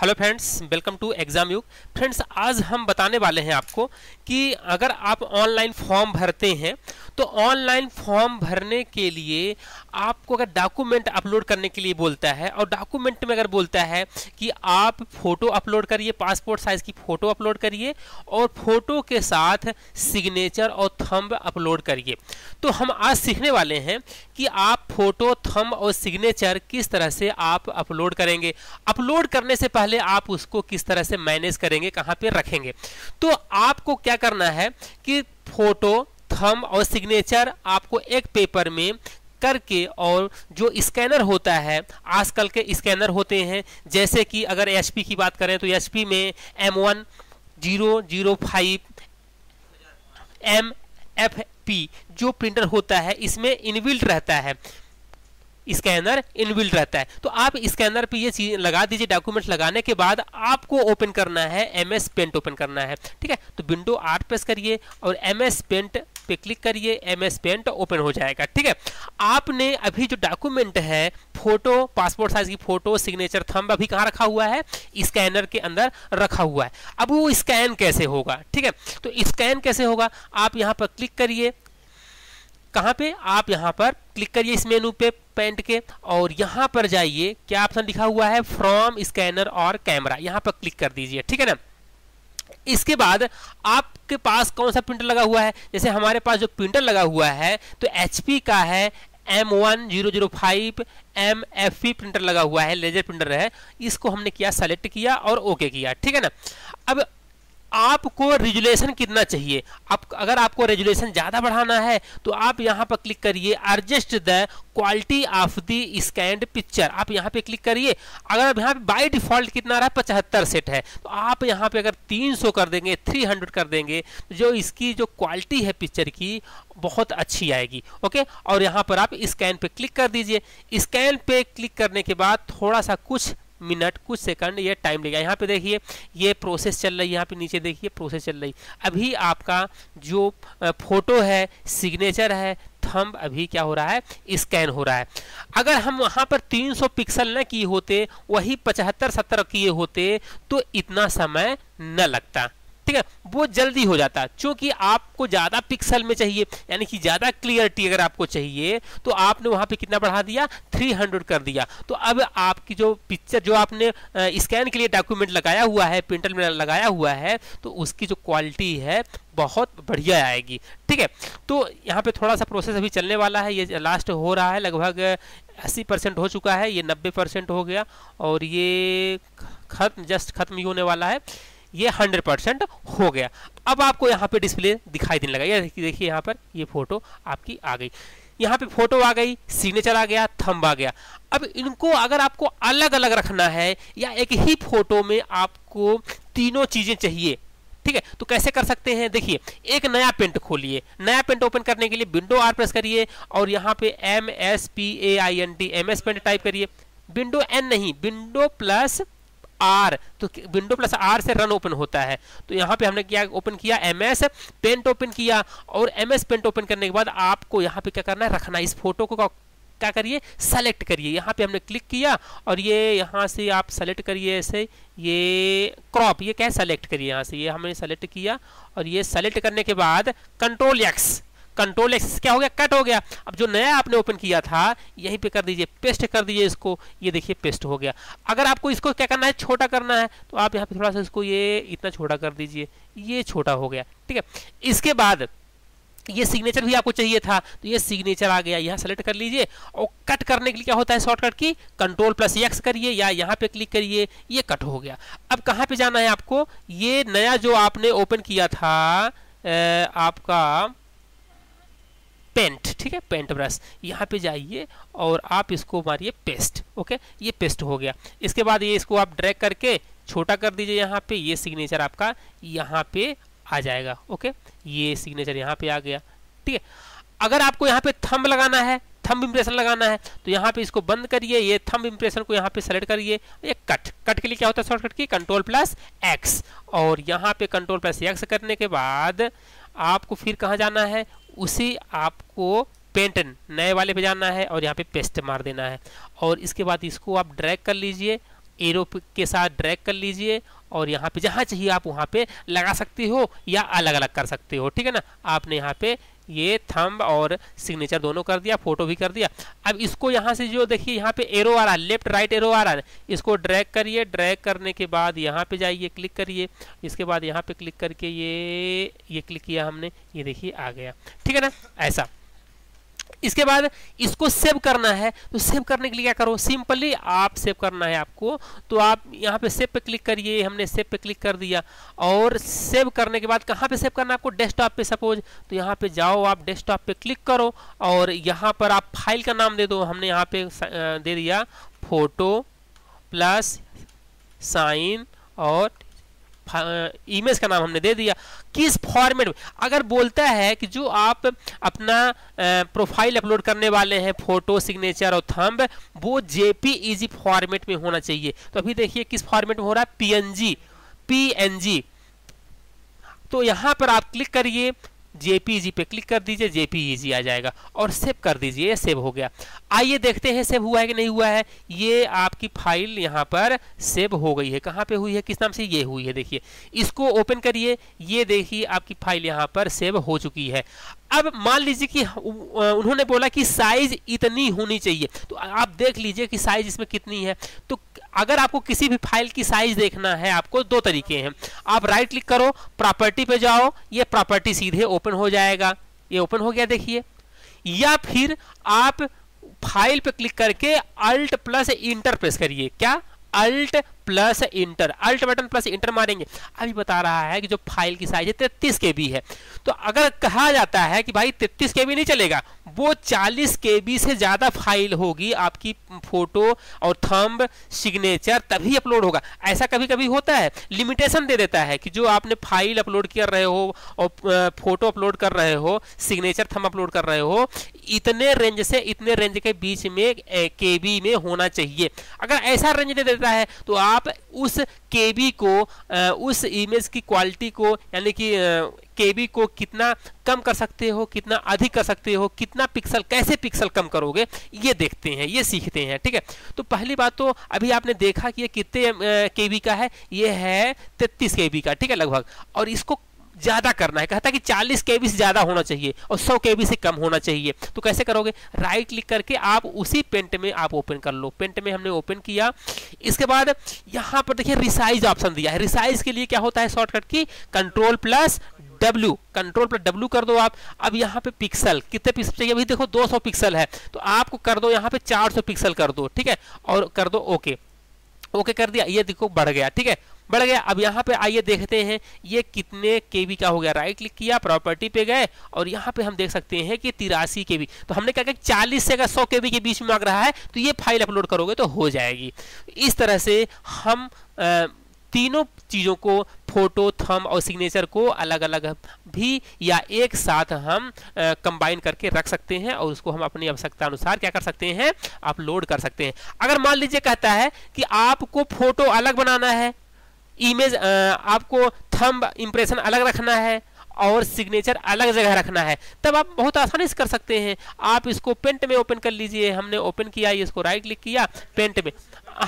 hello friends welcome to exam Yug friends आज हम बताने वाले हैं आपको कि अगर आप ऑनलाइन फॉर्म भरते हैं तो ऑनलाइन फॉर्म भरने के लिए आपको अगर डॉक्यूमेंट अपलोड करने के लिए बोलता है और डॉक्यूमेंट में अगर बोलता है कि आप फोटो अपलोड करिए पासपोर्ट साइज की फोटो अपलोड करिए और फोटो के साथ सिग्नेचर और थंब अपलोड करिए तो हम आज सीखने वाले हैं कि आप फोटो थंब और सिग्नेचर किस तरह से आप अपलोड करेंगे अपलोड करने से पहले आप उसको किस तरह से मैनेज करेंगे कहाँ पर रखेंगे तो आपको क्या करना है कि फोटो थम और सिग्नेचर आपको एक पेपर में करके और जो स्कैनर होता है आजकल के स्कैनर होते हैं जैसे कि अगर एच की बात करें तो एच में M one zero zero five M F P जो प्रिंटर होता है इसमें इनबिल्ट रहता है स्कैनर इनबिल्ट रहता है तो आप स्कैनर पे ये चीज लगा दीजिए डॉक्यूमेंट लगाने के बाद आपको ओपन करना है एमएस पेंट ओपन करना है ठीक है तो विंडो आठ प्रेस करिए और एमएस पेंट पे क्लिक करिए एम एस पेंट ओपन हो जाएगा ठीक है आपने अभी जो डॉक्यूमेंट है फोटो पासपोर्ट साइज की फोटो सिग्नेचर थंब अभी कहाँ रखा हुआ है स्कैनर के अंदर रखा हुआ है अब वो स्कैन कैसे होगा ठीक है तो स्कैन कैसे होगा आप यहाँ पर क्लिक करिए कहाँ पे आप यहाँ पर क्लिक करिए इस मेनू पे पेंट के और यहाँ पर जाइए क्या ऑप्शन लिखा हुआ है फ्रॉम स्कैनर और कैमरा यहाँ पर क्लिक कर दीजिए ठीक है ना इसके बाद आपके पास कौन सा प्रिंटर लगा हुआ है जैसे हमारे पास जो प्रिंटर लगा हुआ है तो एच का है M one zero zero five M F P printer लगा हुआ है लेजर प्रिंटर है इसको हमने किया सेलेक्ट किया और ओके किया ठीक है ना अब आपको रेजुलेशन कितना चाहिए आप अगर आपको रेजुलेशन ज़्यादा बढ़ाना है तो आप यहाँ पर क्लिक करिए adjust the quality of the scanned picture आप यहाँ पे क्लिक करिए अगर आप यहाँ पे बाई डिफॉल्ट कितना रहा है पचहत्तर सेट है तो आप यहाँ पे अगर 300 कर देंगे 300 कर देंगे तो जो इसकी जो क्वालिटी है पिक्चर की बहुत अच्छी आएगी ओके और यहाँ पर आप स्कैन पे क्लिक कर दीजिए स्कैन पे क्लिक करने के बाद थोड़ा सा कुछ मिनट कुछ सेकंड या टाइम लेगा यहाँ पे देखिए ये प्रोसेस चल रही है यहाँ पे नीचे देखिए प्रोसेस चल रही अभी आपका जो फोटो है सिग्नेचर है थम अभी क्या हो रहा है स्कैन हो रहा है अगर हम वहाँ पर 300 पिक्सल न किए होते वही 75 70 किए होते तो इतना समय न लगता ठीक है वो जल्दी हो जाता है क्योंकि आपको ज़्यादा पिक्सल में चाहिए यानी कि ज़्यादा क्लियरिटी अगर आपको चाहिए तो आपने वहाँ पे कितना बढ़ा दिया 300 कर दिया तो अब आपकी जो पिक्चर जो आपने स्कैन के लिए डॉक्यूमेंट लगाया हुआ है प्रिंटर में लगाया हुआ है तो उसकी जो क्वालिटी है बहुत बढ़िया आएगी ठीक है तो यहाँ पे थोड़ा सा प्रोसेस अभी चलने वाला है ये लास्ट हो रहा है लगभग अस्सी परसेंट हो चुका है ये नब्बे परसेंट हो गया और ये खत्म जस्ट खत्म ही होने वाला है ये 100 परसेंट हो गया अब आपको यहाँ पे डिस्प्ले दिखाई देने लगा ये देखिए यहाँ पर ये फोटो आपकी आ गई यहाँ पे फोटो आ गई सिग्नेचर आ गया थंब आ गया अब इनको अगर आपको अलग अलग रखना है या एक ही फोटो में आपको तीनों चीज़ें चाहिए ठीक है तो कैसे कर सकते हैं देखिए एक नया पेंट खोलिए नया पेंट ओपन करने के लिए विंडो आर प्रेस करिए और यहाँ पे M S P A I N T M S paint type करिए विंडो एन नहीं विंडो प्लस आर तो विंडो प्लस आर से रन ओपन होता है तो यहाँ पे हमने क्या ओपन किया एम एस पेंट ओपन किया और एम एस पेंट ओपन करने के बाद आपको यहाँ पे क्या करना है रखना इस फोटो को क्या करिए सेलेक्ट करिए यहाँ पे हमने क्लिक किया और ये यहाँ से आप सेलेक्ट करिए ऐसे ये क्रॉप ये क्या सेलेक्ट करिए यहाँ से ये हमने सेलेक्ट किया और ये सेलेक्ट करने के बाद कंट्रोल एक्स कंट्रोल एक्स क्या हो गया कट हो गया अब जो नया आपने ओपन किया था यहीं पे कर दीजिए पेस्ट कर दीजिए इसको ये देखिए पेस्ट हो गया अगर आपको इसको क्या करना है छोटा करना है तो आप यहाँ पे थोड़ा सा इसको ये इतना छोटा कर दीजिए ये छोटा हो गया ठीक है इसके बाद ये सिग्नेचर भी आपको चाहिए था तो ये सिग्नेचर आ गया यहाँ सेलेक्ट कर लीजिए और कट करने के लिए क्या होता है शॉर्टकट की कंट्रोल प्लस एक्स करिए या यहाँ पे क्लिक करिए ये कट हो गया अब कहाँ पे जाना है आपको ये नया जो आपने ओपन किया था ए, आपका पेंट ठीक है पेंट ब्रश यहाँ पे जाइए और आप इसको मारिए पेस्ट ओके ये पेस्ट हो गया इसके बाद ये इसको आप ड्रैग करके छोटा कर दीजिए यहाँ पे ये सिग्नेचर आपका यहाँ पे आ जाएगा ओके ये सिग्नेचर यहाँ पे आ गया ठीक है अगर आपको यहाँ पे थंब लगाना है थंब इम्प्रेशन लगाना है तो यहाँ पे इसको बंद करिए ये थंब इम्प्रेशन को यहाँ पे सेलेक्ट करिए ये कट कट के लिए क्या होता है शॉर्टकट की कंट्रोल प्लस एक्स और यहाँ पे कंट्रोल प्लस एक्स करने के बाद आपको फिर कहाँ जाना है उसे आपको पेंटन नए वाले पे जाना है और यहाँ पे पेस्ट मार देना है और इसके बाद इसको आप ड्रैग कर लीजिए एरो के साथ ड्रैग कर लीजिए और यहाँ पे जहाँ चाहिए आप वहाँ पे लगा सकते हो या अलग अलग कर सकते हो ठीक है ना आपने यहाँ पे ये थंब और सिग्नेचर दोनों कर दिया फोटो भी कर दिया अब इसको यहाँ से जो देखिए यहाँ पे एरो आ रहा है लेफ्ट राइट एरो आ रहा है इसको ड्रैग करिए ड्रैग करने के बाद यहाँ पे जाइए क्लिक करिए इसके बाद यहाँ पे क्लिक करके ये ये क्लिक किया हमने ये देखिए आ गया ठीक है ना ऐसा इसके बाद इसको सेव करना है तो सेव करने के लिए क्या करो सिंपली आप सेव करना है आपको तो आप यहाँ पे सेव पे क्लिक करिए हमने सेव पे क्लिक कर दिया और सेव करने के बाद कहाँ पे सेव करना है आपको डेस्कटॉप पे सपोज तो यहाँ पे जाओ आप डेस्कटॉप पे क्लिक करो और यहाँ पर आप फाइल का नाम दे दो हमने यहाँ पे दे दिया फोटो प्लस साइन और ईमेज का नाम हमने दे दिया किस फॉर्मेट में अगर बोलता है कि जो आप अपना प्रोफाइल अपलोड करने वाले हैं फोटो सिग्नेचर और थंब वो इजी फॉर्मेट में होना चाहिए तो अभी देखिए किस फॉर्मेट में हो रहा है पीएनजी पीएनजी तो यहां पर आप क्लिक करिए जेपीजी पे क्लिक कर दीजिए जेपीजी आ जाएगा और सेव कर दीजिए ये सेव हो गया आइए देखते हैं सेव हुआ है कि नहीं हुआ है ये आपकी फाइल यहाँ पर सेव हो गई है कहाँ पे हुई है किस नाम से ये हुई है देखिए इसको ओपन करिए ये देखिए आपकी फाइल यहाँ पर सेव हो चुकी है अब मान लीजिए कि उन्होंने बोला कि साइज इतनी होनी चाहिए तो आप देख लीजिए कि साइज इसमें कितनी है तो अगर आपको किसी भी फाइल की साइज देखना है आपको दो तरीके हैं आप राइट क्लिक करो प्रॉपर्टी पे जाओ ये प्रॉपर्टी सीधे ओपन हो जाएगा ये ओपन हो गया देखिए या फिर आप फाइल पे क्लिक करके अल्ट प्लस इंटर प्रेस करिए क्या alt plus enter alt button plus enter मारेंगे अभी बता रहा है कि जो फाइल की साइज है तैतीस के है तो अगर कहा जाता है कि भाई तैतीस के नहीं चलेगा वो चालीस के से ज़्यादा फाइल होगी आपकी फोटो और थंब सिग्नेचर तभी अपलोड होगा ऐसा कभी कभी होता है लिमिटेशन दे देता है कि जो आपने फाइल अपलोड कर रहे हो और फोटो अपलोड कर रहे हो सिग्नेचर थंब अपलोड कर रहे हो इतने रेंज से इतने रेंज के बीच में के में होना चाहिए अगर ऐसा रेंज दे देता है तो आप आप उस के को उस इमेज की क्वालिटी को यानी कि के को कितना कम कर सकते हो कितना अधिक कर सकते हो कितना पिक्सल कैसे पिक्सल कम करोगे ये देखते हैं ये सीखते हैं ठीक है तो पहली बात तो अभी आपने देखा कि ये कितने के का है ये है तैतीस के का ठीक है लगभग और इसको ज़्यादा करना है कहता है कि चालीस के से ज़्यादा होना चाहिए और सौ के से कम होना चाहिए तो कैसे करोगे राइट क्लिक करके आप उसी पेंट में आप ओपन कर लो पेंट में हमने ओपन किया इसके बाद यहां पर देखिए रिसाइज ऑप्शन दिया है रिसाइज के लिए क्या होता है शॉर्टकट की कंट्रोल प्लस W कंट्रोल पर W कर दो आप अब यहाँ पे पिक्सल कितने पिक्सल चाहिए अभी देखो 200 पिक्सल है तो आपको कर दो यहाँ पे 400 पिक्सल कर दो ठीक है और कर दो ओके ओके कर दिया ये देखो बढ़ गया ठीक है बढ़ गया अब यहाँ पे आइए देखते हैं ये कितने के बी का हो गया राइट क्लिक किया प्रॉपर्टी पे गए और यहाँ पे हम देख सकते हैं कि तिरासी के बी तो हमने क्या कहा चालीस से अगर सौ के बी के बीच में मांग रहा है तो ये फाइल अपलोड करोगे तो हो जाएगी इस तरह से हम तीनों चीज़ों को फोटो थम और सिग्नेचर को अलग अलग भी या एक साथ हम कंबाइन करके रख सकते हैं और उसको हम अपनी आवश्यकता अनुसार क्या कर सकते हैं अपलोड कर सकते हैं अगर मान लीजिए कहता है कि आपको फोटो अलग बनाना है इमेज आपको थंब इम्प्रेशन अलग रखना है और सिग्नेचर अलग जगह रखना है तब आप बहुत आसानी से कर सकते हैं आप इसको पेंट में ओपन कर लीजिए हमने ओपन किया इसको राइट क्लिक किया पेंट में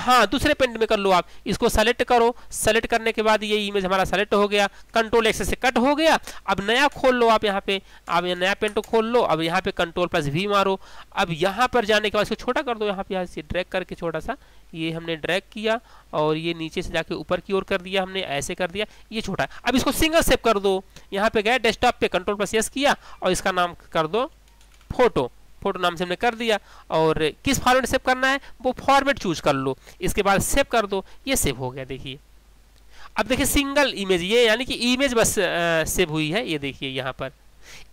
हाँ दूसरे पेंट में कर लो आप इसको सेलेक्ट करो सेलेक्ट करने के बाद ये इमेज हमारा सेलेक्ट हो गया कंट्रोल एक्स से कट हो गया अब नया खोल लो आप यहाँ पे अब यह नया पेंट खोल लो अब यहाँ पे कंट्रोल प्लस वी मारो अब यहाँ पर जाने के बाद इसको छोटा कर दो यहाँ पे यहाँ से ड्रैग करके छोटा सा ये हमने ड्रैग किया और ये नीचे से जाके ऊपर की ओर कर दिया हमने ऐसे कर दिया ये छोटा अब इसको सिंगल सेव कर दो यहाँ पे गए डेस्कटॉप पे कंट्रोल प्लस यस किया और इसका नाम कर दो फोटो फोटो नाम से हमने कर दिया और किस फॉर्मेट सेव करना है वो फॉर्मेट चूज कर लो इसके बाद सेव कर दो ये सेव हो गया देखिए अब देखिए सिंगल इमेज ये यानी कि इमेज बस सेव हुई है ये देखिए यहाँ पर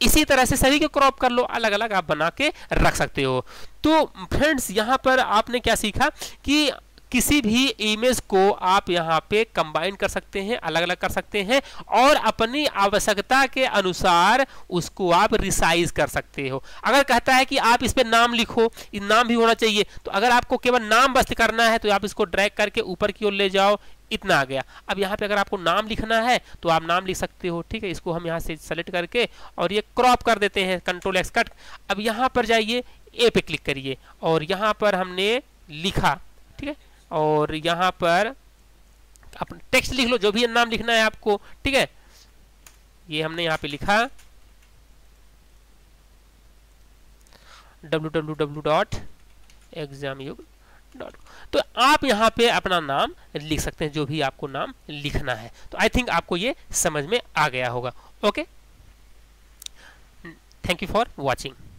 इसी तरह से सभी के क्रॉप कर लो अलग अलग आप बना के रख सकते हो तो फ्रेंड्स यहाँ पर आपने क्या सीखा कि किसी भी इमेज को आप यहाँ पे कंबाइन कर सकते हैं अलग अलग कर सकते हैं और अपनी आवश्यकता के अनुसार उसको आप रिसाइज कर सकते हो अगर कहता है कि आप इस पर नाम लिखो नाम भी होना चाहिए तो अगर आपको केवल नाम बस्त करना है तो आप इसको ड्रैग करके ऊपर की ओर ले जाओ इतना आ गया अब यहाँ पे अगर आपको नाम लिखना है तो आप नाम लिख सकते हो ठीक है इसको हम यहाँ से सेलेक्ट करके और ये क्रॉप कर देते हैं कंट्रोल एक्स कट अब यहाँ पर जाइए ए पे क्लिक करिए और यहाँ पर हमने लिखा ठीक है और यहाँ पर आप टेक्स्ट लिख लो जो भी नाम लिखना है आपको ठीक है ये हमने यहाँ पे लिखा W W W dot exam Yug dot तो आप यहाँ पे अपना नाम लिख सकते हैं जो भी आपको नाम लिखना है तो आई थिंक आपको ये समझ में आ गया होगा okay thank you for watching